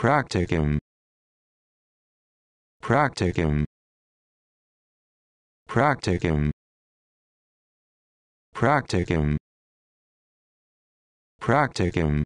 practicum practicum practicum practicum practicum